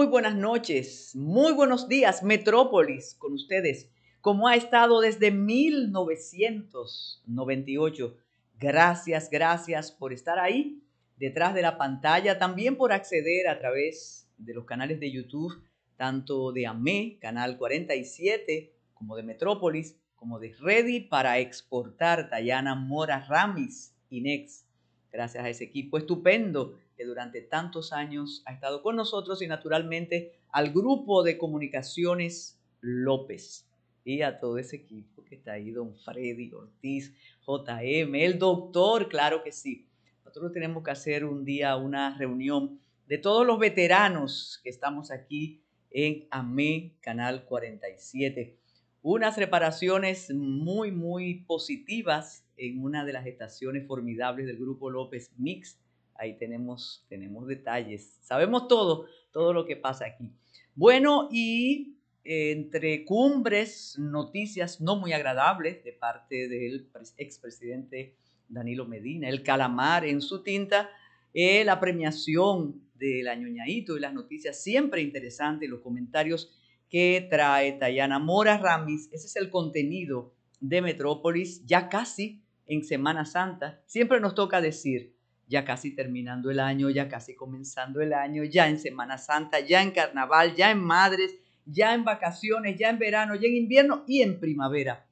Muy buenas noches, muy buenos días, Metrópolis, con ustedes, como ha estado desde 1998. Gracias, gracias por estar ahí detrás de la pantalla, también por acceder a través de los canales de YouTube, tanto de AME, Canal 47, como de Metrópolis, como de Ready para exportar tayana Mora Ramis, INEX gracias a ese equipo estupendo que durante tantos años ha estado con nosotros y naturalmente al grupo de comunicaciones López y a todo ese equipo que está ahí, don Freddy Ortiz, JM, el doctor, claro que sí. Nosotros tenemos que hacer un día una reunión de todos los veteranos que estamos aquí en AME Canal 47 unas reparaciones muy, muy positivas en una de las estaciones formidables del grupo López Mix. Ahí tenemos, tenemos detalles. Sabemos todo, todo lo que pasa aquí. Bueno, y eh, entre cumbres, noticias no muy agradables de parte del expresidente Danilo Medina, el calamar en su tinta, eh, la premiación del añoñadito y las noticias siempre interesantes, los comentarios que trae Tayana Mora Ramis, Ese es el contenido de Metrópolis, ya casi en Semana Santa. Siempre nos toca decir, ya casi terminando el año, ya casi comenzando el año, ya en Semana Santa, ya en Carnaval, ya en Madres, ya en vacaciones, ya en verano, ya en invierno y en primavera.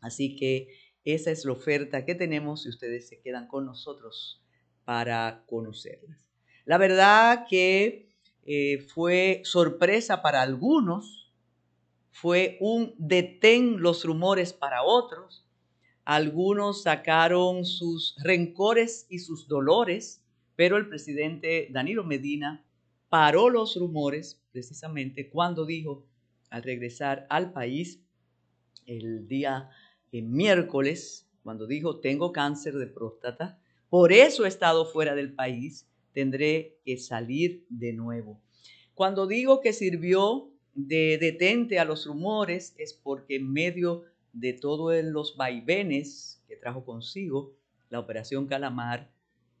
Así que esa es la oferta que tenemos y ustedes se quedan con nosotros para conocerlas. La verdad que eh, fue sorpresa para algunos, fue un detén los rumores para otros, algunos sacaron sus rencores y sus dolores, pero el presidente Danilo Medina paró los rumores precisamente cuando dijo al regresar al país el día eh, miércoles, cuando dijo tengo cáncer de próstata, por eso he estado fuera del país tendré que salir de nuevo. Cuando digo que sirvió de detente a los rumores es porque en medio de todos los vaivenes que trajo consigo la operación Calamar,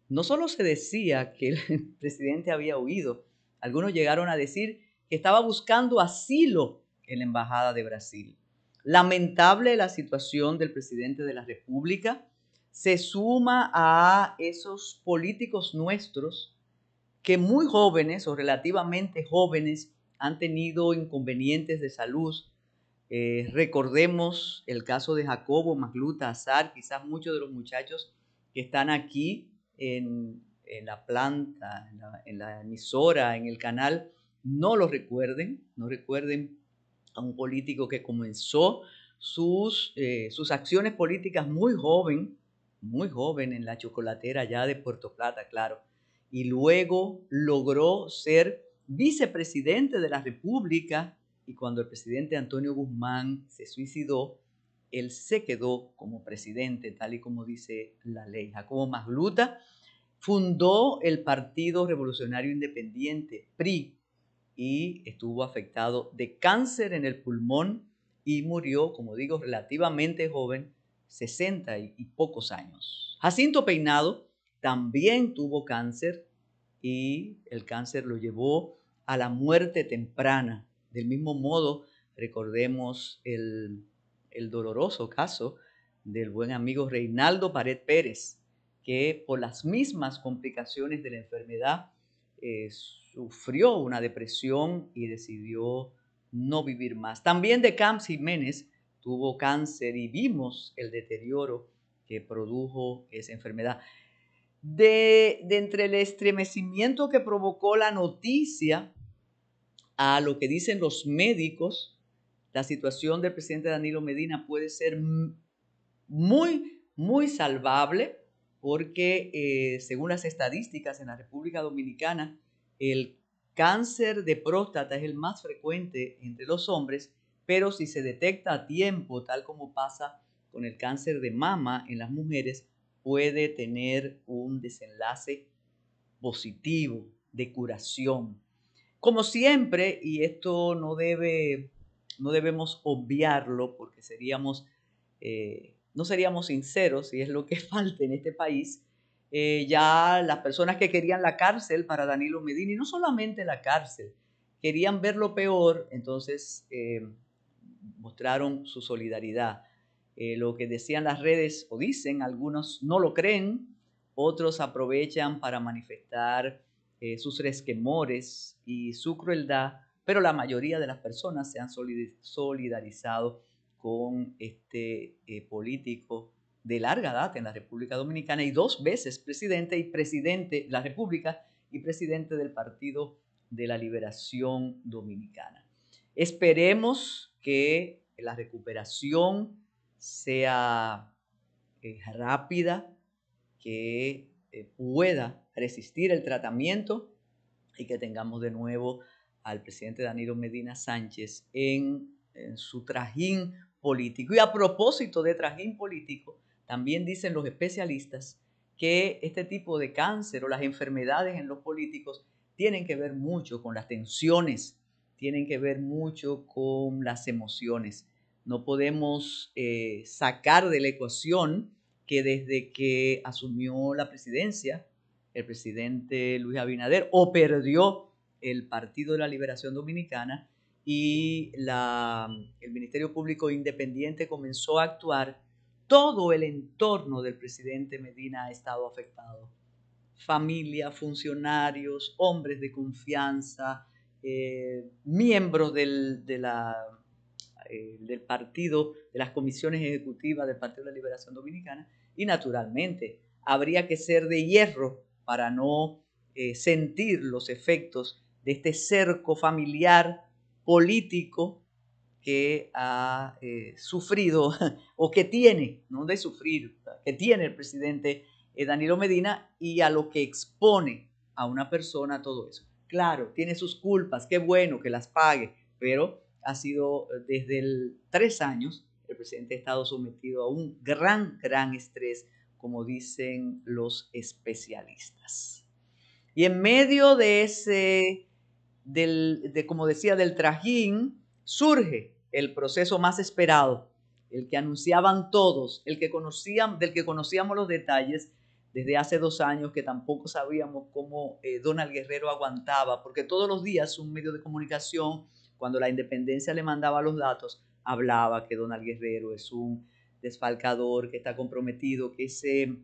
no solo se decía que el presidente había huido, algunos llegaron a decir que estaba buscando asilo en la Embajada de Brasil. Lamentable la situación del presidente de la República, se suma a esos políticos nuestros que muy jóvenes o relativamente jóvenes han tenido inconvenientes de salud. Eh, recordemos el caso de Jacobo, Magluta, Azar, quizás muchos de los muchachos que están aquí en, la planta, en la, emisora, en el canal, no lo recuerden, no recuerden a un político que comenzó sus, eh, sus acciones políticas muy joven, muy joven en la chocolatera ya de Puerto Plata, claro, y luego logró ser vicepresidente de la República y cuando el presidente Antonio Guzmán se suicidó, él se quedó como presidente, tal y como dice la ley. Jacobo Magluta fundó el Partido Revolucionario Independiente, PRI, y estuvo afectado de cáncer en el pulmón y murió, como digo, relativamente joven 60 y pocos años. Jacinto Peinado también tuvo cáncer y el cáncer lo llevó a la muerte temprana. Del mismo modo, recordemos el, doloroso caso del buen amigo Reinaldo Pared Pérez, que por las mismas complicaciones de la enfermedad eh, sufrió una depresión y decidió no vivir más. También de Camps Jiménez tuvo cáncer y vimos el deterioro que produjo esa enfermedad. De, entre el estremecimiento que provocó la noticia a lo que dicen los médicos, la situación del presidente Danilo Medina puede ser muy, muy salvable porque eh, según las estadísticas en la República Dominicana, el cáncer de próstata es el más frecuente entre los hombres pero si se detecta a tiempo, tal como pasa con el cáncer de mama en las mujeres, puede tener un desenlace positivo de curación. Como siempre, y esto no, debe, no debemos obviarlo porque seríamos, eh, no seríamos sinceros, y es lo que falta en este país, eh, ya las personas que querían la cárcel para Danilo Medina, y no solamente la cárcel, querían ver lo peor, entonces eh, mostraron su solidaridad. Eh, lo que decían las redes o dicen, algunos no lo creen, otros aprovechan para manifestar eh, sus resquemores y su crueldad, pero la mayoría de las personas se han solidarizado con este eh, político de larga data en la República Dominicana y dos veces presidente y presidente de la República y presidente del Partido de la Liberación Dominicana. Esperemos que la recuperación sea eh, rápida, que eh, pueda resistir el tratamiento y que tengamos de nuevo al presidente Danilo Medina Sánchez en, en su trajín político. Y a propósito de trajín político, también dicen los especialistas que este tipo de cáncer o las enfermedades en los políticos tienen que ver mucho con las tensiones tienen que ver mucho con las emociones. No podemos eh, sacar de la ecuación que desde que asumió la presidencia el presidente Luis Abinader o perdió el Partido de la Liberación Dominicana y el Ministerio Público Independiente comenzó a actuar, todo el entorno del presidente Medina ha estado afectado. Familia, funcionarios, hombres de confianza, eh, miembros del, de eh, del partido, de las comisiones ejecutivas del Partido de la Liberación Dominicana, y naturalmente habría que ser de hierro para no eh, sentir los efectos de este cerco familiar político que ha eh, sufrido o que tiene, no de sufrir, que tiene el presidente Danilo Medina y a lo que expone a una persona todo eso. Claro, tiene sus culpas, qué bueno que las pague, pero ha sido eh, desde tres años el presidente ha estado sometido a un gran, gran estrés, como dicen los especialistas. Y en medio de ese, de, como decía, del trajín, surge el proceso más esperado, el que anunciaban todos, el que conocían, del que conocíamos los detalles, desde hace dos años que tampoco sabíamos cómo eh, Donald Guerrero aguantaba, porque todos los días un medio de comunicación, cuando la independencia le mandaba los datos, hablaba que Donald Guerrero es un desfalcador, que está comprometido, que ese,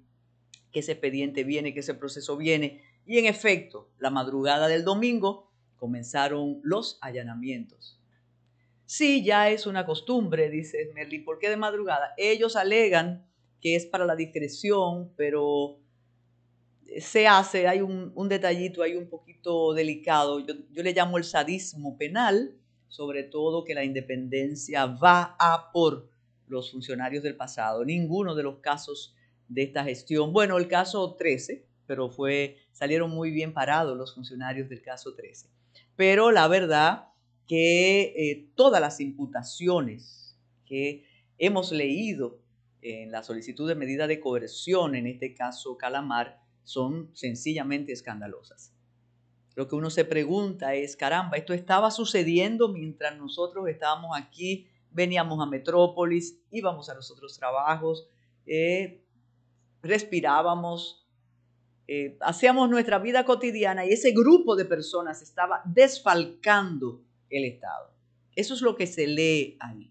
que ese expediente viene, que ese proceso viene. Y en efecto, la madrugada del domingo comenzaron los allanamientos. Sí, ya es una costumbre, dice Merlin, ¿por qué de madrugada? Ellos alegan que es para la discreción, pero se hace, hay un, detallito hay un poquito delicado, yo, le llamo el sadismo penal, sobre todo que la independencia va a por los funcionarios del pasado. Ninguno de los casos de esta gestión, bueno, el caso 13, pero fue, salieron muy bien parados los funcionarios del caso 13. Pero la verdad que eh, todas las imputaciones que hemos leído en la solicitud de medida de coerción, en este caso Calamar, son sencillamente escandalosas. Lo que uno se pregunta es, caramba, esto estaba sucediendo mientras nosotros estábamos aquí, veníamos a Metrópolis, íbamos a otros trabajos, eh, respirábamos, eh, hacíamos nuestra vida cotidiana y ese grupo de personas estaba desfalcando el Estado. Eso es lo que se lee ahí.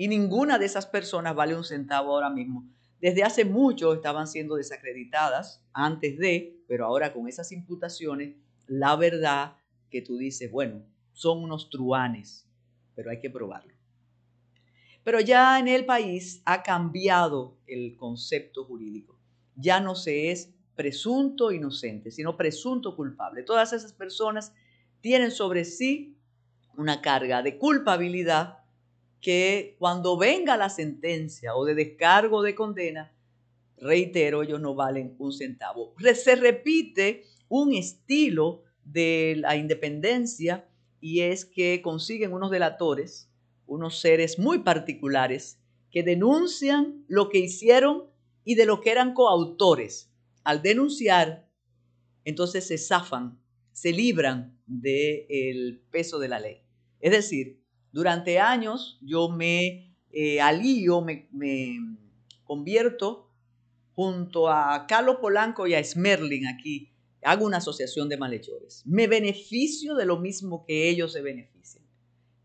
Y ninguna de esas personas vale un centavo ahora mismo. Desde hace mucho estaban siendo desacreditadas antes de, pero ahora con esas imputaciones, la verdad que tú dices, bueno, son unos truanes, pero hay que probarlo. Pero ya en el país ha cambiado el concepto jurídico. Ya no se es presunto inocente, sino presunto culpable. Todas esas personas tienen sobre sí una carga de culpabilidad que cuando venga la sentencia o de descargo de condena, reitero, ellos no valen un centavo. Se repite un estilo de la independencia y es que consiguen unos delatores, unos seres muy particulares que denuncian lo que hicieron y de lo que eran coautores. Al denunciar, entonces se zafan, se libran del peso de la ley. Es decir, durante años yo me eh, alío, me, convierto junto a Carlos Polanco y a Smerling aquí. Hago una asociación de malhechores. Me beneficio de lo mismo que ellos se benefician.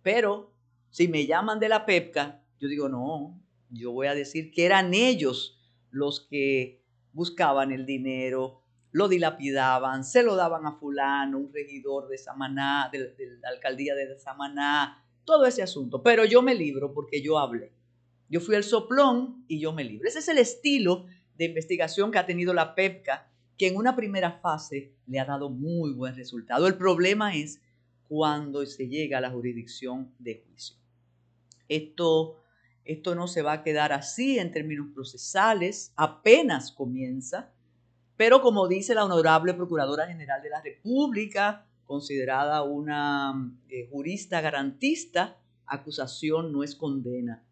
Pero si me llaman de la PEPCA, yo digo, no, yo voy a decir que eran ellos los que buscaban el dinero, lo dilapidaban, se lo daban a fulano, un regidor de Samaná, de, de, la alcaldía de Samaná, todo ese asunto. Pero yo me libro porque yo hablé. Yo fui el soplón y yo me libro. Ese es el estilo de investigación que ha tenido la PEPCA, que en una primera fase le ha dado muy buen resultado. El problema es cuando se llega a la jurisdicción de juicio. Esto, esto no se va a quedar así en términos procesales, apenas comienza, pero como dice la honorable Procuradora General de la República, considerada una eh, jurista garantista, acusación no es condena.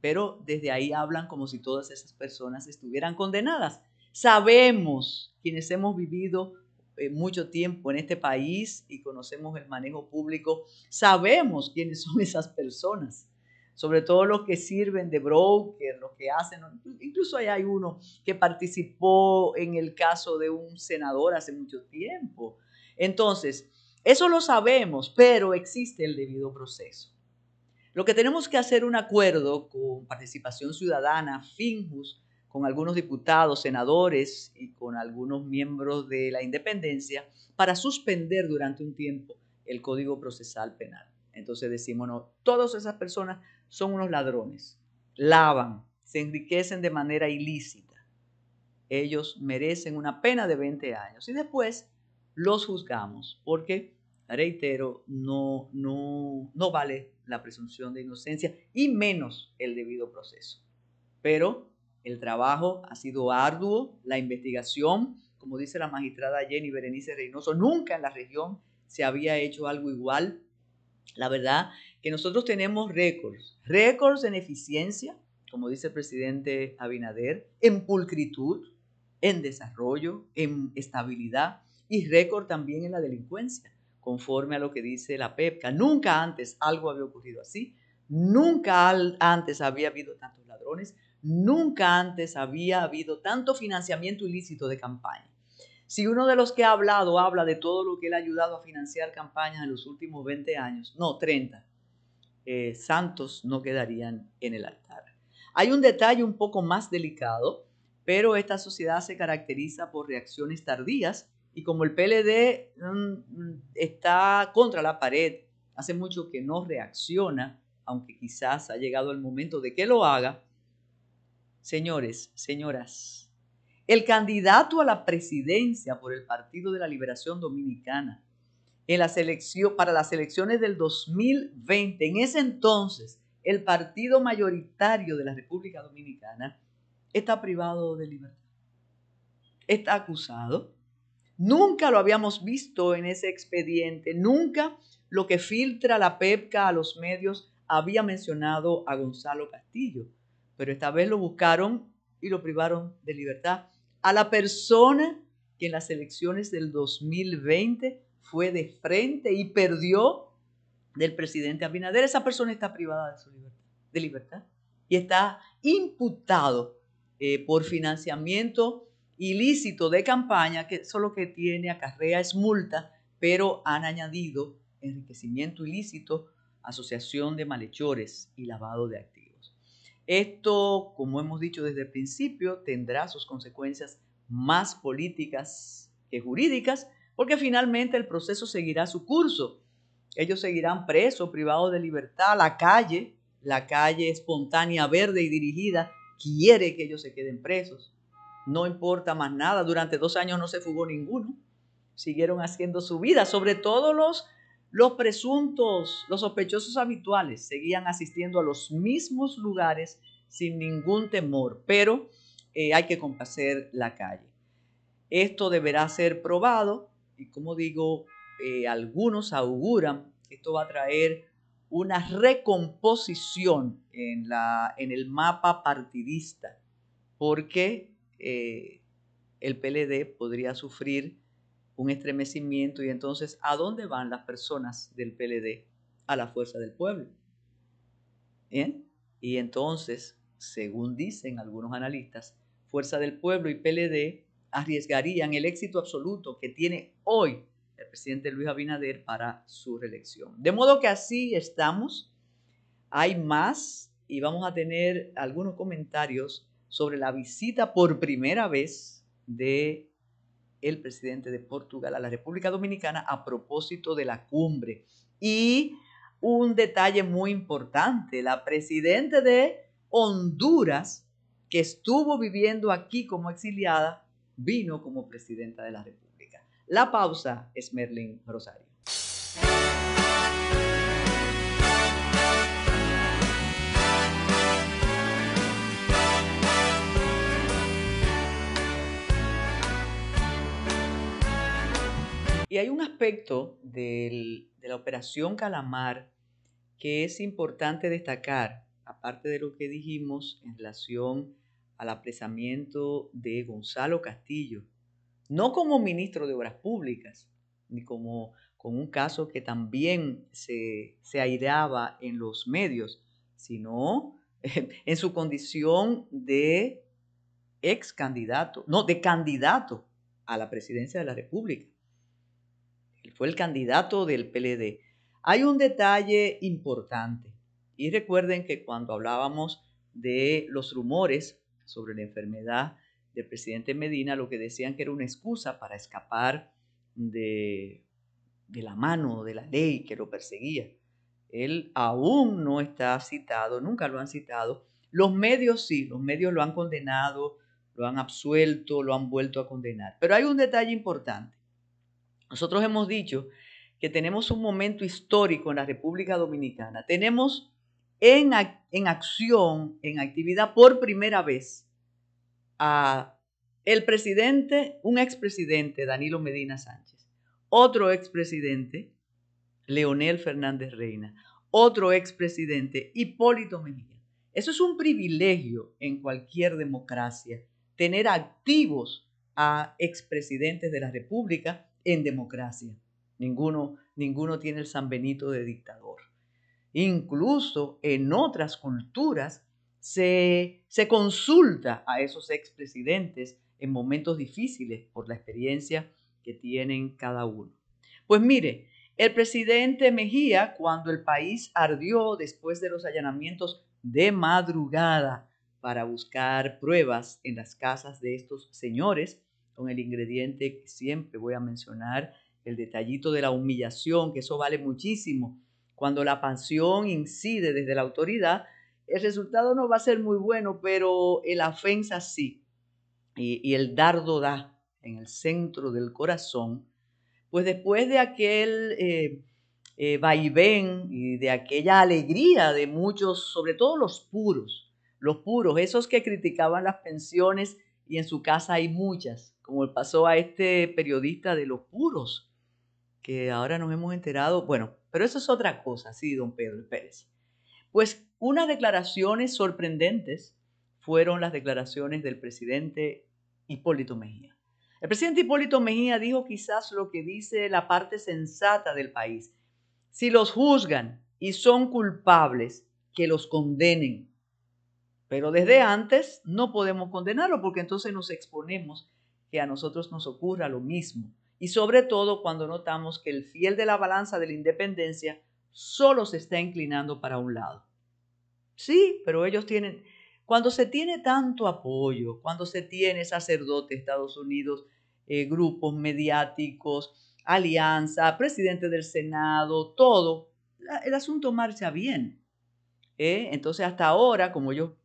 Pero desde ahí hablan como si todas esas personas estuvieran condenadas. Sabemos, quienes hemos vivido eh, mucho tiempo en este país y conocemos el manejo público, sabemos quiénes son esas personas sobre todo los que sirven de broker, los que hacen, incluso hay uno que participó en el caso de un senador hace mucho tiempo, entonces, eso lo sabemos, pero existe el debido proceso. Lo que tenemos que hacer es un acuerdo con participación ciudadana, Finjus, con algunos diputados, senadores y con algunos miembros de la independencia para suspender durante un tiempo el Código Procesal Penal. Entonces decimos, no, todas esas personas son unos ladrones, lavan, se enriquecen de manera ilícita. Ellos merecen una pena de 20 años. Y después los juzgamos porque, reitero, no, no, no vale la presunción de inocencia y menos el debido proceso. Pero el trabajo ha sido arduo, la investigación, como dice la magistrada Jenny Berenice Reynoso, nunca en la región se había hecho algo igual. La verdad que nosotros tenemos récords, récords en eficiencia, como dice el presidente Abinader, en pulcritud, en desarrollo, en estabilidad, y récord también en la delincuencia, conforme a lo que dice la PEPCA. Nunca antes algo había ocurrido así, nunca antes había habido tantos ladrones, nunca antes había habido tanto financiamiento ilícito de campaña. Si uno de los que ha hablado habla de todo lo que le ha ayudado a financiar campañas en los últimos 20 años, no, 30, eh, santos no quedarían en el altar. Hay un detalle un poco más delicado, pero esta sociedad se caracteriza por reacciones tardías y como el PLD mm, está contra la pared, hace mucho que no reacciona, aunque quizás ha llegado el momento de que lo haga, señores, señoras, el candidato a la presidencia por el Partido de la Liberación Dominicana en la selección, para las elecciones del 2020, en ese entonces, el partido mayoritario de la República Dominicana está privado de libertad. Está acusado Nunca lo habíamos visto en ese expediente, nunca lo que filtra la PEPCA a los medios había mencionado a Gonzalo Castillo, pero esta vez lo buscaron y lo privaron de libertad. A la persona que en las elecciones del 2020 fue de frente y perdió del presidente Abinader, esa persona está privada de su libertad, y está imputado eh, por financiamiento ilícito de campaña, que solo que tiene acarrea es multa, pero han añadido enriquecimiento ilícito, asociación de malhechores y lavado de activos. Esto, como hemos dicho desde el principio, tendrá sus consecuencias más políticas que jurídicas, porque finalmente el proceso seguirá su curso. Ellos seguirán presos, privados de libertad, la calle, la calle espontánea, verde y dirigida, quiere que ellos se queden presos. No importa más nada. Durante dos años no se fugó ninguno. Siguieron haciendo su vida. Sobre todo los, los presuntos, los sospechosos habituales, seguían asistiendo a los mismos lugares sin ningún temor. Pero eh, hay que compacer la calle. Esto deberá ser probado y como digo, eh, algunos auguran que esto va a traer una recomposición en, la, en el mapa partidista, porque eh, el PLD podría sufrir un estremecimiento y entonces ¿a dónde van las personas del PLD? A la fuerza del pueblo. ¿Bien? Y entonces, según dicen algunos analistas, Fuerza del Pueblo y PLD arriesgarían el éxito absoluto que tiene hoy el presidente Luis Abinader para su reelección. De modo que así estamos. Hay más y vamos a tener algunos comentarios sobre la visita por primera vez de el presidente de Portugal a la República Dominicana a propósito de la cumbre. Y un detalle muy importante, la presidente de Honduras, que estuvo viviendo aquí como exiliada, vino como presidenta de la República. La pausa es Merlin Rosario. Y hay un aspecto de la operación Calamar que es importante destacar, aparte de lo que dijimos en relación al apresamiento de Gonzalo Castillo, no como ministro de Obras Públicas, ni como con un caso que también se, se airaba en los medios, sino en su condición de ex candidato, no, de candidato a la presidencia de la República fue el candidato del PLD. Hay un detalle importante y recuerden que cuando hablábamos de los rumores sobre la enfermedad del presidente Medina, lo que decían que era una excusa para escapar de, de la mano de la ley que lo perseguía. Él aún no está citado, nunca lo han citado. Los medios sí, los medios lo han condenado, lo han absuelto, lo han vuelto a condenar. Pero hay un detalle importante. Nosotros hemos dicho que tenemos un momento histórico en la República Dominicana. Tenemos en, acción, en actividad por primera vez, a el presidente, un expresidente, Danilo Medina Sánchez, otro expresidente, Leonel Fernández Reina, otro expresidente, Hipólito Mejía. Eso es un privilegio en cualquier democracia, tener activos a expresidentes de la República en democracia. Ninguno, ninguno tiene el San Benito de dictador. Incluso en otras culturas se, se consulta a esos expresidentes en momentos difíciles por la experiencia que tienen cada uno. Pues mire, el presidente Mejía, cuando el país ardió después de los allanamientos de madrugada para buscar pruebas en las casas de estos señores, con el ingrediente que siempre voy a mencionar, el detallito de la humillación, que eso vale muchísimo. Cuando la pasión incide desde la autoridad, el resultado no va a ser muy bueno, pero el afensa sí. Y, el dardo da en el centro del corazón, pues después de aquel eh, eh, vaivén y de aquella alegría de muchos, sobre todo los puros, los puros, esos que criticaban las pensiones y en su casa hay muchas, como pasó a este periodista de los puros, que ahora nos hemos enterado, bueno, pero eso es otra cosa, sí, don Pedro Pérez. Pues unas declaraciones sorprendentes fueron las declaraciones del presidente Hipólito Mejía. El presidente Hipólito Mejía dijo quizás lo que dice la parte sensata del país. Si los juzgan y son culpables, que los condenen. Pero desde antes no podemos condenarlo porque entonces nos exponemos que a nosotros nos ocurra lo mismo. Y sobre todo cuando notamos que el fiel de la balanza de la independencia solo se está inclinando para un lado. Sí, pero ellos tienen, cuando se tiene tanto apoyo, cuando se tiene sacerdote Estados Unidos, eh, grupos mediáticos, alianza, presidente del Senado, todo, el asunto marcha bien. ¿eh? Entonces, hasta ahora, como yo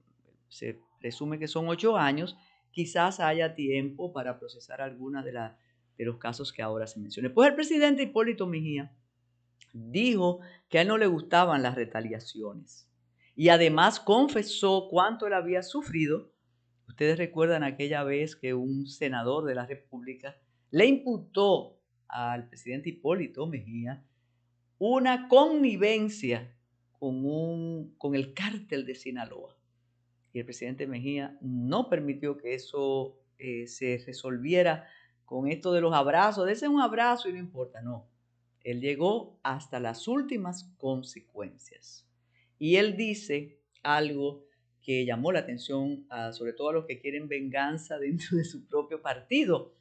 se presume que son ocho años, quizás haya tiempo para procesar alguna de, de los casos que ahora se mencionan. Pues el presidente Hipólito Mejía dijo que a él no le gustaban las retaliaciones y además confesó cuánto él había sufrido. Ustedes recuerdan aquella vez que un senador de la República le imputó al presidente Hipólito Mejía una connivencia con, un, con el cártel de Sinaloa y el presidente Mejía no permitió que eso eh, se resolviera con esto de los abrazos, dese un abrazo y no importa, no. Él llegó hasta las últimas consecuencias. Y él dice algo que llamó la atención sobre todo a los que quieren venganza dentro de su propio partido.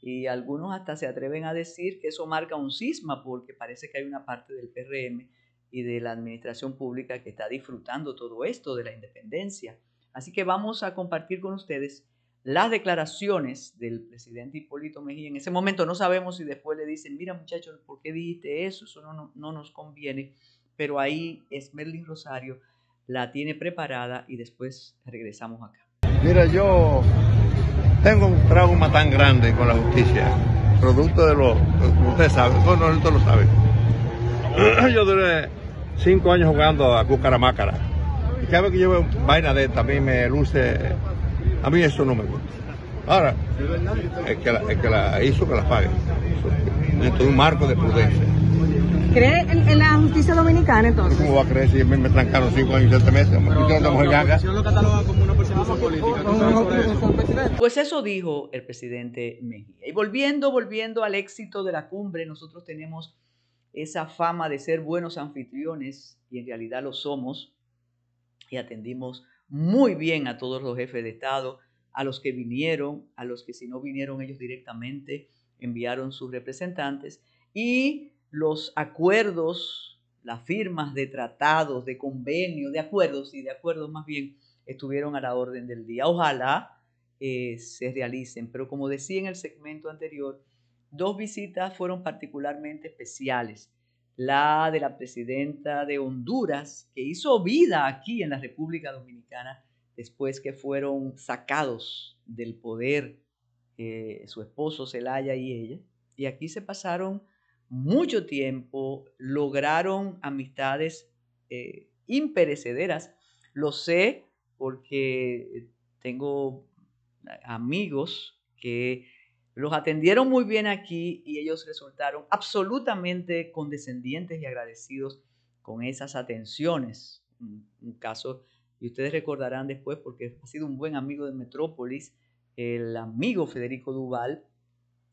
Y algunos hasta se atreven a decir que eso marca un cisma porque parece que hay una parte del PRM y de la administración pública que está disfrutando todo esto de la independencia. Así que vamos a compartir con ustedes las declaraciones del presidente Hipólito Mejía. En ese momento no sabemos si después le dicen, mira muchachos, ¿por qué dijiste eso? Eso no, no, no nos conviene. Pero ahí es Rosario, la tiene preparada y después regresamos acá. Mira, yo tengo un trauma tan grande con la justicia, producto de lo, usted sabe, todo lo sabe. Yo duré cinco años jugando a Cucaramácara. Y cada vez que yo veo vaina de también me luce. A mí eso no me gusta. Ahora, el que la, que la hizo, que la pague. Dentro de un marco de prudencia. ¿Cree en, la justicia dominicana entonces? ¿Cómo va a creer si a mí me trancaron cinco años y siete meses? Pues eso dijo el presidente Mejía. Y volviendo, volviendo al éxito de la cumbre, nosotros tenemos esa fama de ser buenos anfitriones, y en realidad lo somos, y atendimos muy bien a todos los jefes de Estado, a los que vinieron, a los que si no vinieron ellos directamente enviaron sus representantes, y los acuerdos, las firmas de tratados, de convenios, de acuerdos, y de acuerdos más bien, estuvieron a la orden del día. Ojalá eh, se realicen, pero como decía en el segmento anterior, Dos visitas fueron particularmente especiales. La de la presidenta de Honduras, que hizo vida aquí en la República Dominicana después que fueron sacados del poder eh, su esposo Celaya y ella. Y aquí se pasaron mucho tiempo, lograron amistades eh, imperecederas. Lo sé porque tengo amigos que los atendieron muy bien aquí y ellos resultaron absolutamente condescendientes y agradecidos con esas atenciones. Un, caso, y ustedes recordarán después, porque ha sido un buen amigo de Metrópolis, el amigo Federico Duval,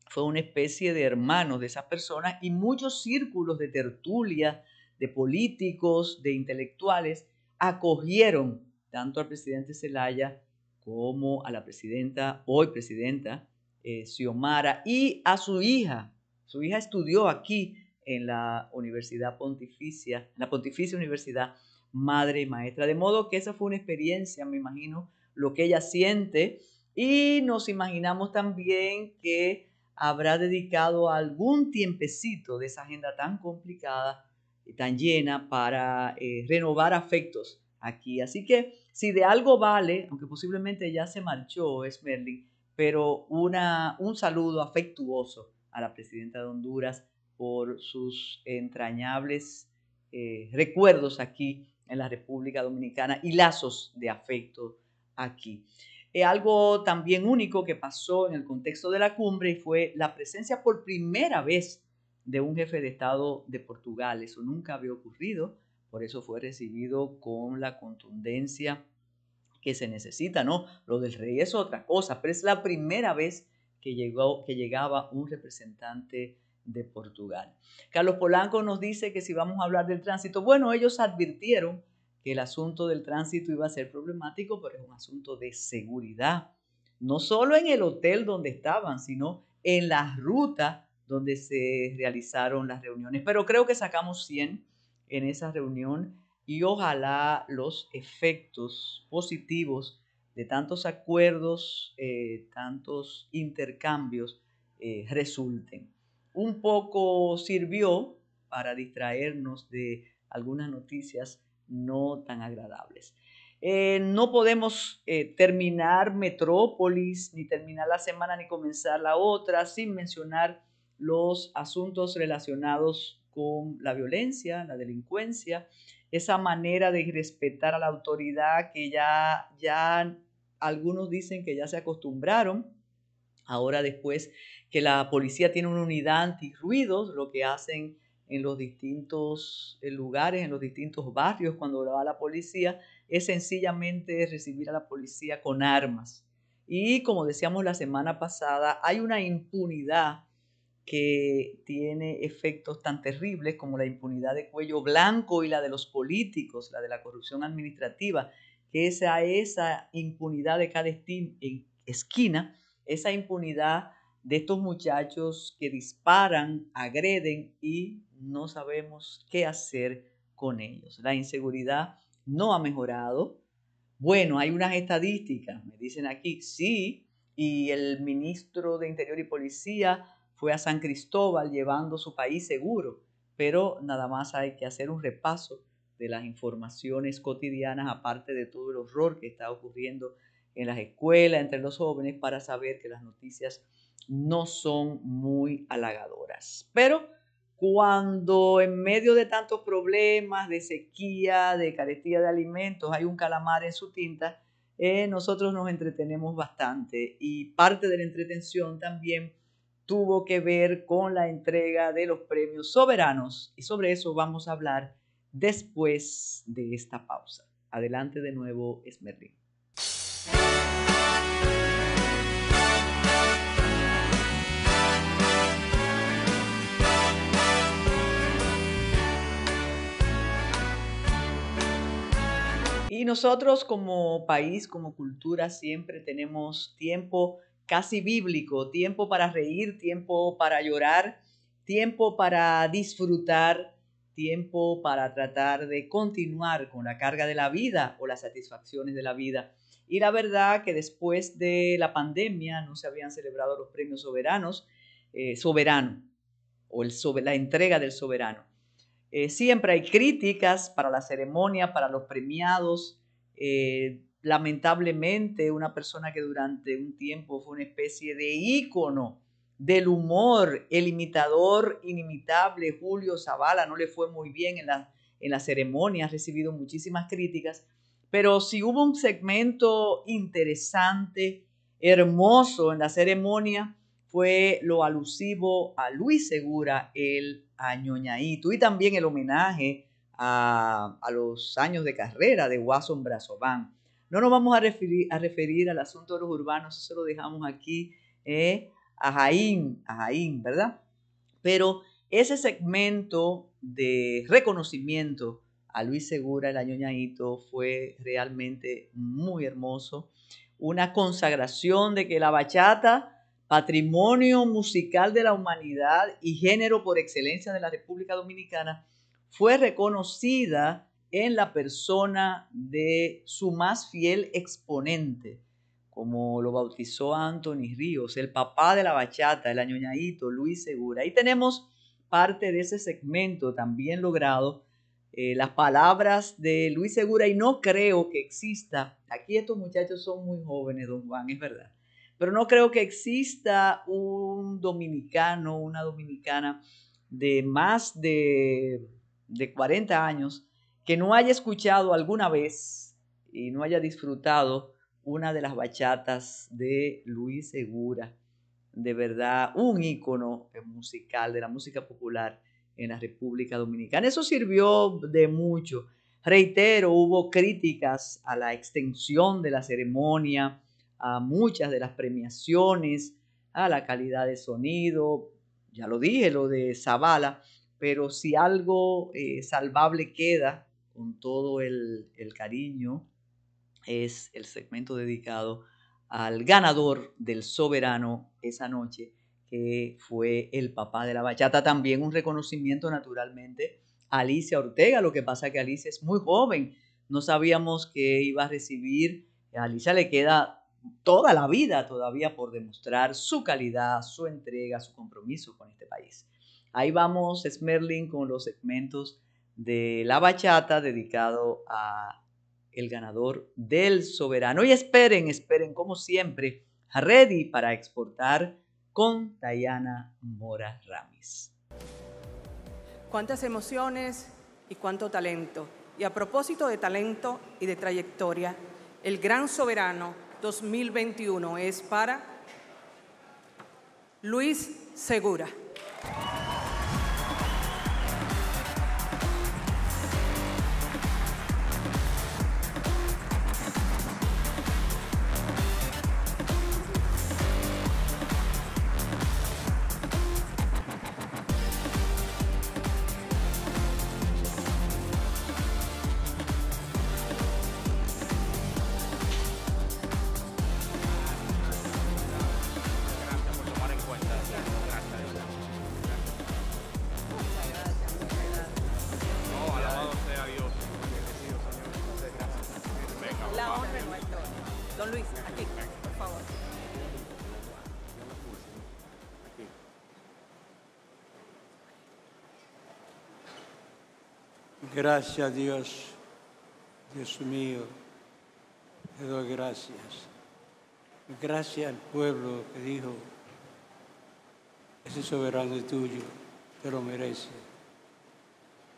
fue una especie de hermano de esas personas y muchos círculos de tertulia, de políticos, de intelectuales, acogieron tanto al presidente Zelaya como a la presidenta, hoy presidenta, eh, Xiomara y a su hija. Su hija estudió aquí en la Universidad Pontificia, en la Pontificia Universidad Madre y Maestra. De modo que esa fue una experiencia, me imagino, lo que ella siente. Y nos imaginamos también que habrá dedicado algún tiempecito de esa agenda tan complicada y tan llena para eh, renovar afectos aquí. Así que si de algo vale, aunque posiblemente ya se marchó Smerling, pero una, un saludo afectuoso a la presidenta de Honduras por sus entrañables eh, recuerdos aquí en la República Dominicana y lazos de afecto aquí. Eh, algo también único que pasó en el contexto de la cumbre fue la presencia por primera vez de un jefe de Estado de Portugal. Eso nunca había ocurrido, por eso fue recibido con la contundencia que se necesita, ¿no? Lo del rey es otra cosa, pero es la primera vez que, llegó, que llegaba un representante de Portugal. Carlos Polanco nos dice que si vamos a hablar del tránsito, bueno, ellos advirtieron que el asunto del tránsito iba a ser problemático, pero es un asunto de seguridad, no solo en el hotel donde estaban, sino en las rutas donde se realizaron las reuniones. Pero creo que sacamos 100 en esa reunión y ojalá los efectos positivos de tantos acuerdos, eh, tantos intercambios eh, resulten. Un poco sirvió para distraernos de algunas noticias no tan agradables. Eh, no podemos terminar Metrópolis, ni terminar la semana, ni comenzar la otra, sin mencionar los asuntos relacionados con la violencia, la delincuencia, esa manera de respetar a la autoridad que ya, ya algunos dicen que ya se acostumbraron. Ahora después que la policía tiene una unidad antirruidos, lo que hacen en los distintos eh, lugares, en los distintos barrios cuando va la policía, es sencillamente recibir a la policía con armas. Y como decíamos la semana pasada, hay una impunidad que tiene efectos tan terribles como la impunidad de cuello blanco y la de los políticos, la de la corrupción administrativa, que esa impunidad de cada esquina, esa impunidad de estos muchachos que disparan, agreden y no sabemos qué hacer con ellos. La inseguridad no ha mejorado. Bueno, hay unas estadísticas, me dicen aquí, sí, y el ministro de Interior y Policía fue a San Cristóbal llevando su país seguro, pero nada más hay que hacer un repaso de las informaciones cotidianas, aparte de todo el horror que está ocurriendo en las escuelas, entre los jóvenes, para saber que las noticias no son muy halagadoras. Pero cuando en medio de tantos problemas, de sequía, de carestía de alimentos, hay un calamar en su tinta, eh, nosotros nos entretenemos bastante y parte de la entretención también tuvo que ver con la entrega de los premios soberanos. Y sobre eso vamos a hablar después de esta pausa. Adelante de nuevo, Esmerlín. Y nosotros como país, como cultura, siempre tenemos tiempo casi bíblico, tiempo para reír, tiempo para llorar, tiempo para disfrutar, tiempo para tratar de continuar con la carga de la vida o las satisfacciones de la vida. Y la verdad que después de la pandemia no se habían celebrado los premios soberanos, eh, soberano, o el la entrega del soberano. Eh, siempre hay críticas para la ceremonia, para los premiados. Eh, lamentablemente una persona que durante un tiempo fue una especie de ícono del humor, el imitador inimitable Julio Zavala, no le fue muy bien en la, en la ceremonia, ha recibido muchísimas críticas, pero si hubo un segmento interesante, hermoso en la ceremonia, fue lo alusivo a Luis Segura, el añoñaíto, y también el homenaje a, los años de carrera de Wasson Brazován. No nos vamos a referir, a referir al asunto de los urbanos, eso lo dejamos aquí eh, a Jaín, a Jaín, ¿verdad? Pero ese segmento de reconocimiento a Luis Segura, el añoñadito, fue realmente muy hermoso. Una consagración de que la bachata, patrimonio musical de la humanidad y género por excelencia de la República Dominicana, fue reconocida en la persona de su más fiel exponente, como lo bautizó Anthony Ríos, el papá de la bachata, el añoñadito Luis Segura. Ahí tenemos parte de ese segmento también logrado, eh, las palabras de Luis Segura, y no creo que exista, aquí estos muchachos son muy jóvenes, don Juan, es verdad, pero no creo que exista un dominicano, una dominicana de más de, de 40 años, que no haya escuchado alguna vez y no haya disfrutado una de las bachatas de Luis Segura, de verdad un ícono musical de la música popular en la República Dominicana. Eso sirvió de mucho. Reitero, hubo críticas a la extensión de la ceremonia, a muchas de las premiaciones, a la calidad de sonido, ya lo dije, lo de Zavala, pero si algo eh, salvable queda con todo el, cariño es el segmento dedicado al ganador del soberano esa noche, que fue el papá de la bachata. También un reconocimiento naturalmente a Alicia Ortega, lo que pasa es que Alicia es muy joven, no sabíamos que iba a recibir, a Alicia le queda toda la vida todavía por demostrar su calidad, su entrega, su compromiso con este país. Ahí vamos, Smerling, con los segmentos de la bachata dedicado a el ganador del soberano. Y esperen, esperen, como siempre, a Ready para exportar con Tayana Mora Ramis. Cuántas emociones y cuánto talento. Y a propósito de talento y de trayectoria, el Gran Soberano 2021 es para Luis Segura. gracias a Dios, Dios mío, te doy gracias. Gracias al pueblo que dijo, ese soberano es tuyo, te lo merece.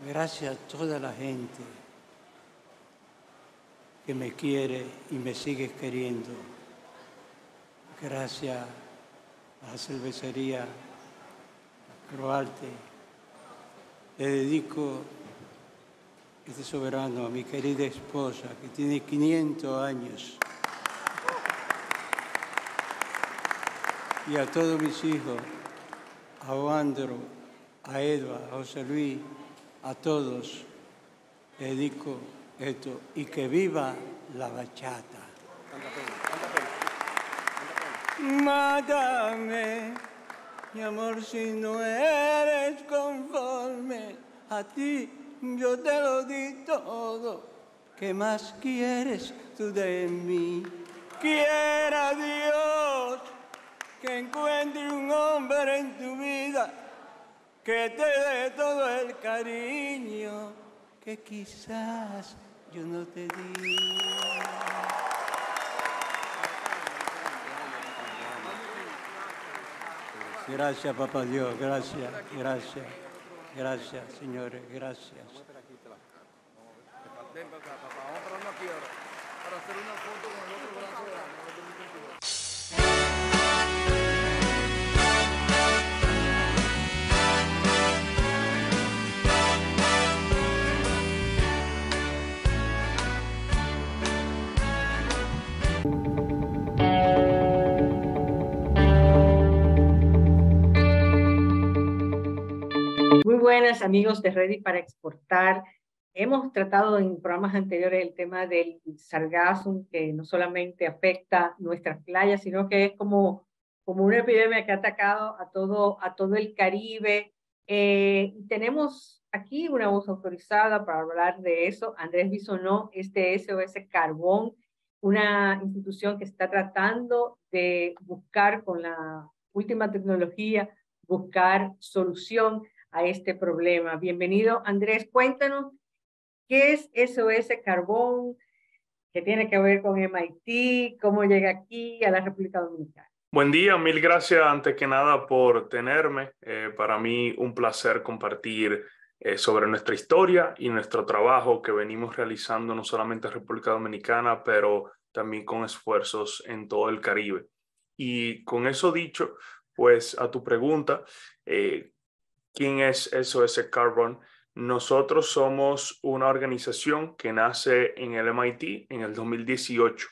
Gracias a toda la gente que me quiere y me sigue queriendo. Gracias a la cervecería Croarte. Le dedico este soberano, a mi querida esposa, que tiene 500 años, y a todos mis hijos, a Oandro, a Edva, a José Luis, a todos, le dedico esto, y que viva la bachata. Mátame, mi amor, si no eres conforme a ti yo te lo di todo. ¿Qué más quieres tú de mí? Quiera Dios que encuentre un hombre en tu vida que te dé todo el cariño que quizás yo no te di. Gracias, papá Dios, gracias, gracias. Gracias, señores, gracias. buenas amigos de Ready para Exportar. Hemos tratado en programas anteriores el tema del sargazo, que no solamente afecta nuestras playas, sino que es como, como una epidemia que ha atacado a todo, a todo el Caribe. Eh, tenemos aquí una voz autorizada para hablar de eso. Andrés Bisonó este SOS Carbón, una institución que está tratando de buscar con la última tecnología, buscar solución a este problema. Bienvenido, Andrés. Cuéntanos, ¿qué es SOS Carbón? ¿Qué tiene que ver con MIT? ¿Cómo llega aquí a la República Dominicana? Buen día, mil gracias antes que nada por tenerme. Eh, para mí un placer compartir eh, sobre nuestra historia y nuestro trabajo que venimos realizando no solamente en República Dominicana, pero también con esfuerzos en todo el Caribe. Y con eso dicho, pues a tu pregunta, eh, ¿Quién es SOS Carbon? Nosotros somos una organización que nace en el MIT en el 2018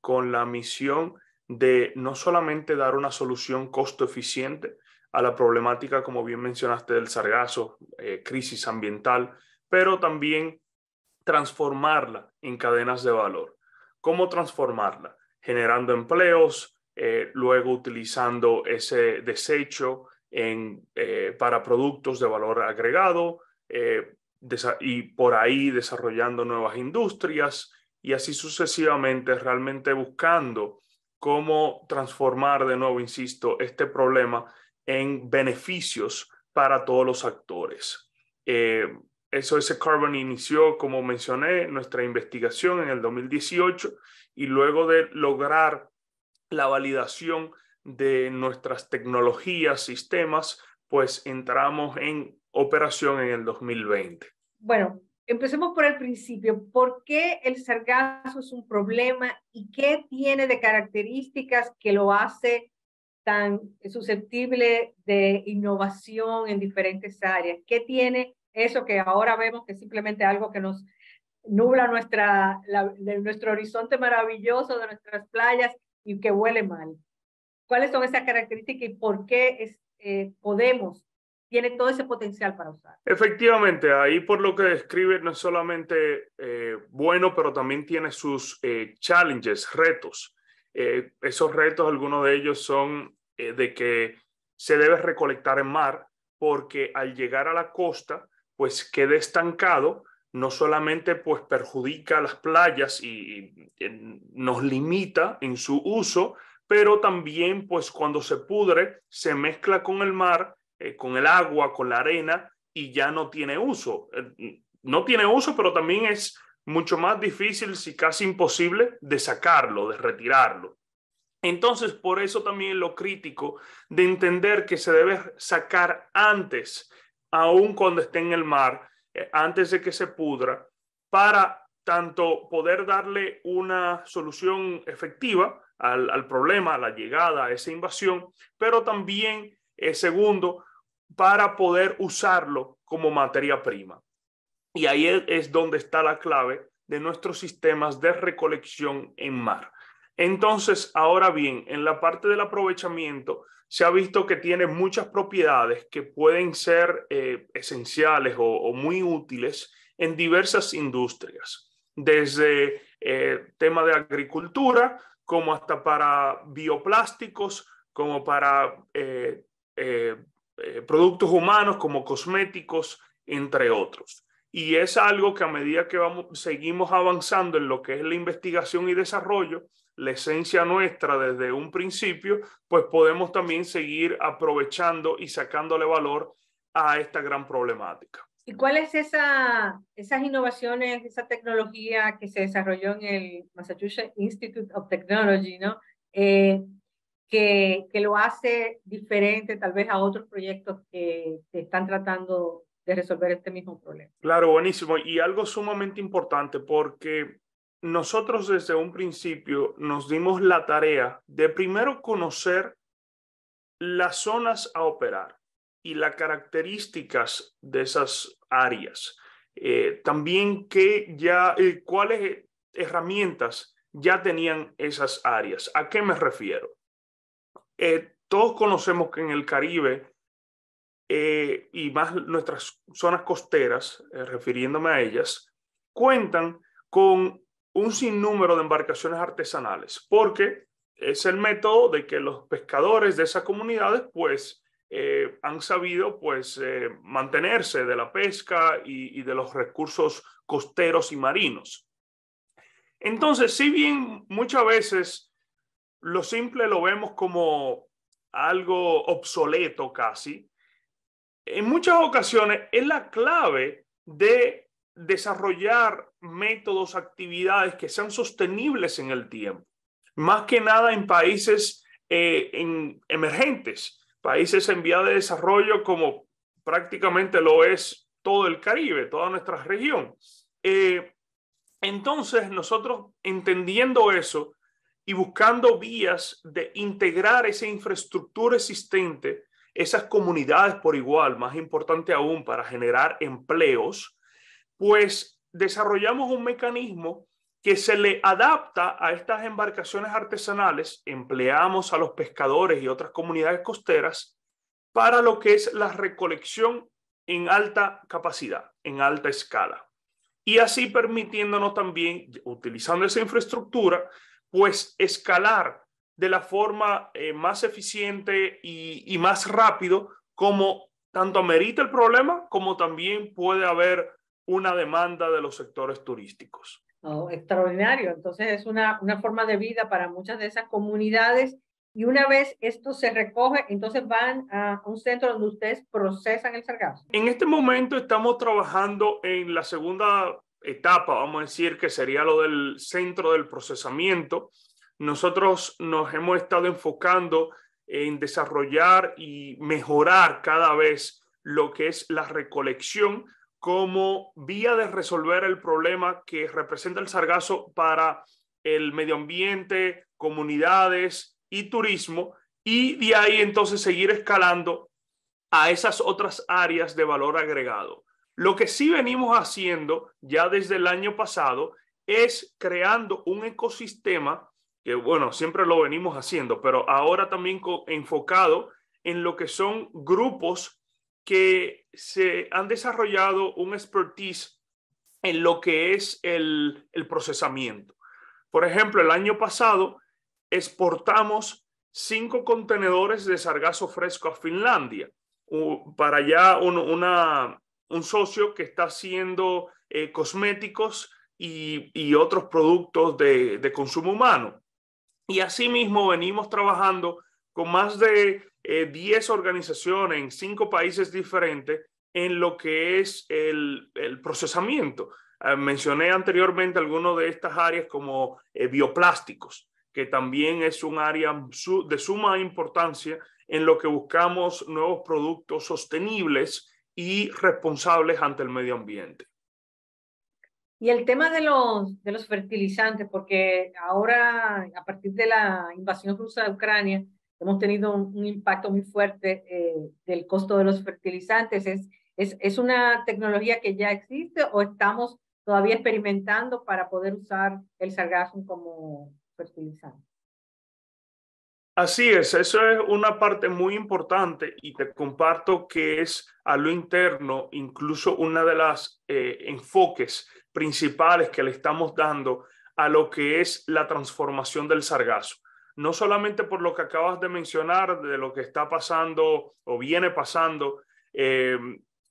con la misión de no solamente dar una solución costo eficiente a la problemática, como bien mencionaste, del sargazo, eh, crisis ambiental, pero también transformarla en cadenas de valor. ¿Cómo transformarla? Generando empleos, eh, luego utilizando ese desecho eh, para productos de valor agregado eh, y por ahí desarrollando nuevas industrias y así sucesivamente, realmente buscando cómo transformar de nuevo, insisto, este problema en beneficios para todos los actores. Eh, eso, ese Carbon inició, como mencioné, nuestra investigación en el 2018 y luego de lograr la validación de nuestras tecnologías, sistemas, pues entramos en operación en el 2020? Bueno, empecemos por el principio. ¿Por qué el sargazo es un problema y qué tiene de características que lo hace tan susceptible de innovación en diferentes áreas? ¿Qué tiene eso que ahora vemos que es simplemente algo que nos nubla nuestra, nuestro horizonte maravilloso de nuestras playas y que huele mal? cuáles son esas características y por qué eh, podemos tiene todo ese potencial para usar. Efectivamente, ahí por lo que describe no es solamente eh, bueno, pero también tiene sus eh, challenges, retos. esos retos, algunos de ellos son de que se debe recolectar en mar porque al llegar a la costa, pues queda estancado, no solamente pues perjudica las playas y nos limita en su uso, pero también pues cuando se pudre se mezcla con el mar, eh, con el agua, con la arena y ya no tiene uso. Eh, mm, no tiene uso, pero también es mucho más difícil, si casi imposible, de sacarlo, de retirarlo. Entonces, por eso también lo crítico de entender que se debe sacar antes, aun cuando esté en el mar, eh, antes de que se pudra, para tanto poder darle una solución efectiva, al, problema, a la llegada, a esa invasión, pero también, eh, segundo, para poder usarlo como materia prima. Y ahí es donde está la clave de nuestros sistemas de recolección en mar. Entonces, ahora bien, en la parte del aprovechamiento, se ha visto que tiene muchas propiedades que pueden ser eh, esenciales o, muy útiles en diversas industrias, desde el eh, tema de agricultura, como hasta para bioplásticos, como para eh, eh, eh, productos humanos, como cosméticos, entre otros. Y es algo que a medida que vamos, seguimos avanzando en lo que es la investigación y desarrollo, la esencia nuestra desde un principio, pues podemos también seguir aprovechando y sacándole valor a esta gran problemática. ¿Y cuáles esa, esas innovaciones, esa tecnología que se desarrolló en el Massachusetts Institute of Technology, eh, que, lo hace diferente tal vez a otros proyectos que están tratando de resolver este mismo problema. Claro, buenísimo. Y algo sumamente importante porque nosotros desde un principio nos dimos la tarea de primero conocer las zonas a operar y las características de esas áreas. Eh, también que ya, eh, cuáles eh, herramientas ya tenían esas áreas. ¿A qué me refiero? todos conocemos que en el Caribe y más nuestras zonas costeras, refiriéndome a ellas, cuentan con un sinnúmero de embarcaciones artesanales, porque es el método de que los pescadores de esas comunidades, pues, eh, han sabido pues eh, mantenerse de la pesca y, de los recursos costeros y marinos. Entonces, si bien muchas veces lo simple lo vemos como algo obsoleto casi, en muchas ocasiones es la clave de desarrollar métodos, actividades que sean sostenibles en el tiempo, más que nada en países eh, emergentes, países en vía de desarrollo como prácticamente lo es todo el Caribe, toda nuestra región. Eh, entonces, nosotros entendiendo eso y buscando vías de integrar esa infraestructura existente, esas comunidades por igual, más importante aún, para generar empleos, pues desarrollamos un mecanismo que se le adapta a estas embarcaciones artesanales, empleamos a los pescadores y otras comunidades costeras para lo que es la recolección en alta capacidad, en alta escala. Y así permitiéndonos también, utilizando esa infraestructura, pues escalar de la forma eh, más eficiente y, y más rápido como tanto amerita el problema como también puede haber una demanda de los sectores turísticos extraordinario. Entonces es una, una forma de vida para muchas de esas comunidades y una vez esto se recoge, entonces van a un centro donde ustedes procesan el sargazo. En este momento estamos trabajando en la segunda etapa, vamos a decir, que sería lo del centro del procesamiento. Nosotros nos hemos estado enfocando en desarrollar y mejorar cada vez lo que es la recolección como vía de resolver el problema que representa el sargazo para el medio ambiente, comunidades y turismo, y de ahí entonces seguir escalando a esas otras áreas de valor agregado. Lo que sí venimos haciendo ya desde el año pasado es creando un ecosistema que, bueno, siempre lo venimos haciendo, pero ahora también enfocado en lo que son grupos que se han desarrollado un expertise en lo que es el, procesamiento. Por ejemplo, el año pasado exportamos cinco contenedores de sargazo fresco a Finlandia. Para allá un, socio que está haciendo eh, cosméticos y, otros productos de, consumo humano. Y asimismo venimos trabajando con más de 10 eh, organizaciones en 5 países diferentes en lo que es el, procesamiento. Ah, mencioné anteriormente algunas de estas áreas como eh, bioplásticos, que también es un área de suma importancia en lo que buscamos nuevos productos sostenibles y responsables ante el medio ambiente. Y el tema de los fertilizantes, porque ahora, a partir de la invasión rusa de Ucrania, hemos tenido un, impacto muy fuerte eh, del costo de los fertilizantes. ¿Es, es, es una tecnología que ya existe o estamos todavía experimentando para poder usar el sargazo como fertilizante? Así es, eso es una parte muy importante y te comparto que es a lo interno incluso una de las eh, enfoques principales que le estamos dando a lo que es la transformación del sargazo no solamente por lo que acabas de mencionar, de lo que está pasando o viene pasando eh,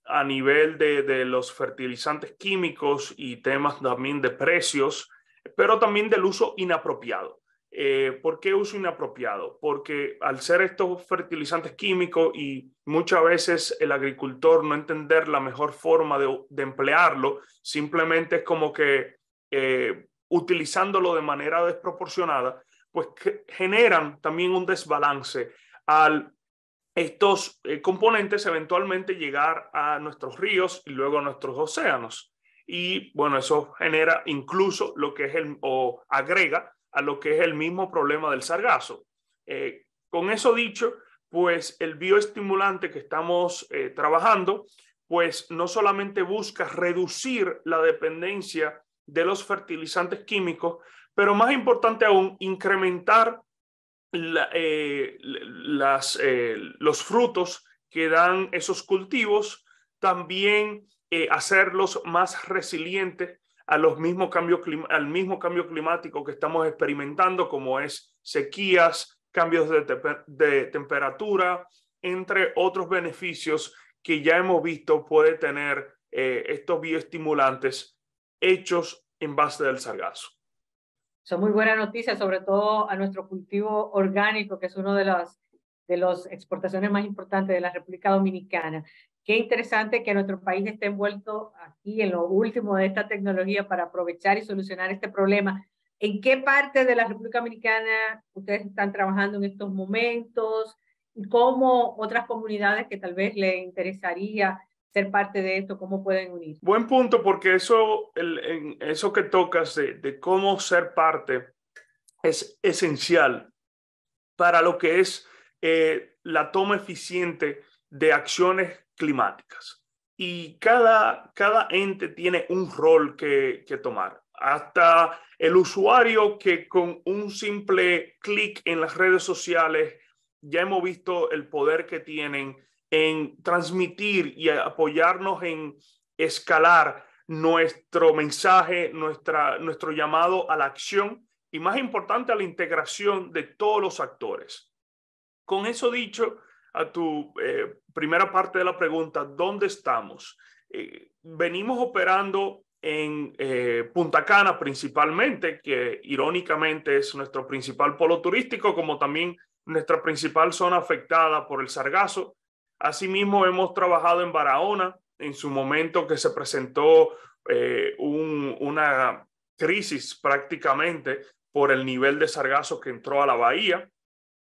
a nivel de, los fertilizantes químicos y temas también de precios, pero también del uso inapropiado. Eh, ¿Por qué uso inapropiado? Porque al ser estos fertilizantes químicos y muchas veces el agricultor no entender la mejor forma de, emplearlo, simplemente es como que eh, utilizándolo de manera desproporcionada, pues generan también un desbalance al estos eh, componentes eventualmente llegar a nuestros ríos y luego a nuestros océanos. Y bueno, eso genera incluso lo que es el, o agrega a lo que es el mismo problema del sargazo. Eh, con eso dicho, pues el bioestimulante que estamos eh, trabajando, pues no solamente busca reducir la dependencia de los fertilizantes químicos, pero más importante aún, incrementar eh, eh, los frutos que dan esos cultivos, también eh, hacerlos más resilientes a los mismos al mismo cambio climático que estamos experimentando, como es sequías, cambios de, temperatura, entre otros beneficios que ya hemos visto puede tener estos bioestimulantes hechos en base del sargazo son muy buenas noticias, sobre todo a nuestro cultivo orgánico, que es uno de las de las exportaciones más importantes de la República Dominicana. Qué interesante que nuestro país esté envuelto aquí en lo último de esta tecnología para aprovechar y solucionar este problema. ¿En qué parte de la República Dominicana ustedes están trabajando en estos momentos? ¿Y cómo otras comunidades que tal vez le interesaría parte de esto, cómo pueden unir. Buen punto, porque eso, en eso que tocas de, cómo ser parte es esencial para lo que es eh, la toma eficiente de acciones climáticas. Y cada, cada ente tiene un rol que, que tomar. Hasta el usuario que con un simple clic en las redes sociales, ya hemos visto el poder que tienen en transmitir y apoyarnos en escalar nuestro mensaje, nuestra, nuestro llamado a la acción y más importante a la integración de todos los actores. Con eso dicho, a tu eh, primera parte de la pregunta, ¿dónde estamos? Eh, venimos operando en eh, Punta Cana principalmente, que irónicamente es nuestro principal polo turístico, como también nuestra principal zona afectada por el sargazo. Asimismo, hemos trabajado en Barahona, en su momento que se presentó eh, una crisis prácticamente por el nivel de sargazo que entró a la bahía,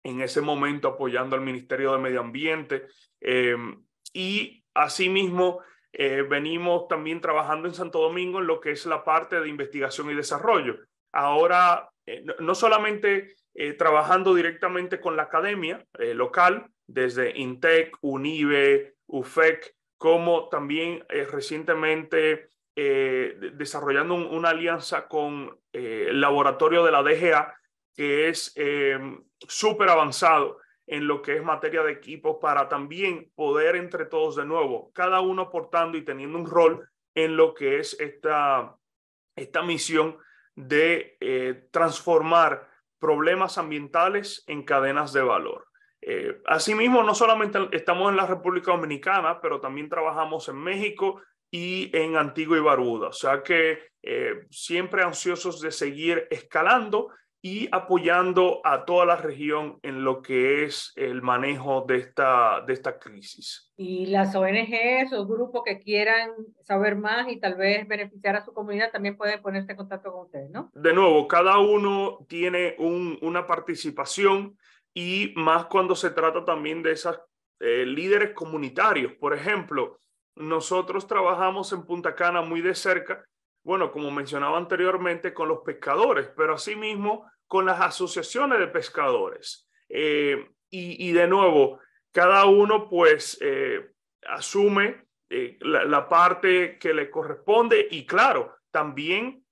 en ese momento apoyando al Ministerio de Medio Ambiente. Em, y asimismo, eh, venimos también trabajando en Santo Domingo en lo que es la parte de investigación y desarrollo. Ahora, eh, no solamente trabajando directamente con la academia local, desde INTEC, UNIBE, UFEC, como también eh, recientemente eh, desarrollando una alianza con eh, el laboratorio de la DGA, que es em, súper avanzado en lo que es materia de equipos para también poder entre todos de nuevo, cada uno aportando y teniendo un rol en lo que es esta, esta misión de transformar problemas ambientales en cadenas de valor. Eh, asimismo, no solamente estamos en la República Dominicana, pero también trabajamos en México y en Antigua y Barbuda. O sea que eh, siempre ansiosos de seguir escalando y apoyando a toda la región en lo que es el manejo de esta, de esta crisis. Y las ONGs o grupos que quieran saber más y tal vez beneficiar a su comunidad también pueden ponerse en contacto con ustedes, ¿no? De nuevo, cada uno tiene un, una participación y más cuando se trata también de esos eh, líderes comunitarios. Por ejemplo, nosotros trabajamos en Punta Cana muy de cerca, bueno, como mencionaba anteriormente, con los pescadores, pero asimismo con las asociaciones de pescadores. Eh, y, y, de nuevo, cada uno pues eh, asume la parte que le corresponde y claro, también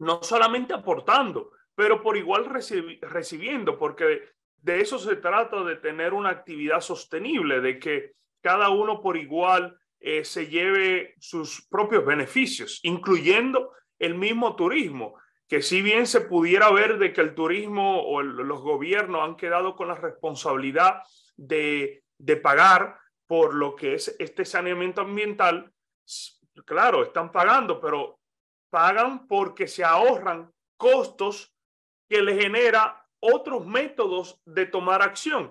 no solamente aportando, pero por igual recibiendo, porque de eso se trata, de tener una actividad sostenible, de que cada uno por igual eh, se lleve sus propios beneficios, incluyendo el mismo turismo, que si bien se pudiera ver de que el turismo o los gobiernos han quedado con la responsabilidad de, de pagar por lo que es este saneamiento ambiental, claro, están pagando, pero pagan porque se ahorran costos que le genera otros métodos de tomar acción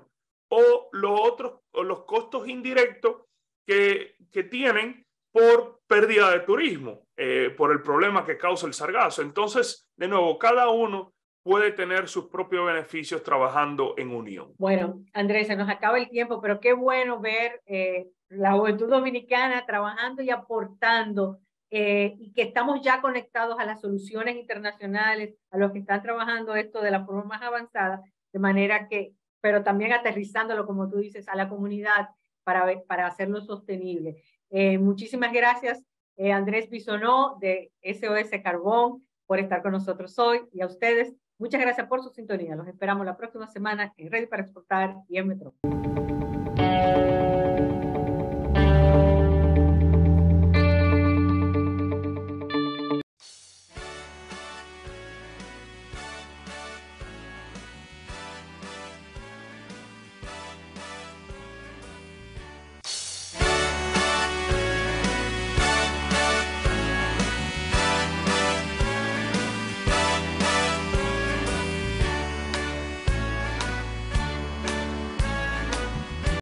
o los otros los costos indirectos que, que tienen por pérdida de turismo, eh, por el problema que causa el sargazo. Entonces, de nuevo, cada uno puede tener sus propios beneficios trabajando en unión. Bueno, Andrés, se nos acaba el tiempo, pero qué bueno ver eh, la juventud dominicana trabajando y aportando eh, y que estamos ya conectados a las soluciones internacionales, a los que están trabajando esto de la forma más avanzada, de manera que, pero también aterrizándolo, como tú dices, a la comunidad para, para hacerlo sostenible. Eh, muchísimas gracias, eh, Andrés Bisonó de SOS Carbón, por estar con nosotros hoy y a ustedes. Muchas gracias por su sintonía. Los esperamos la próxima semana en Ready para Exportar y en Metro.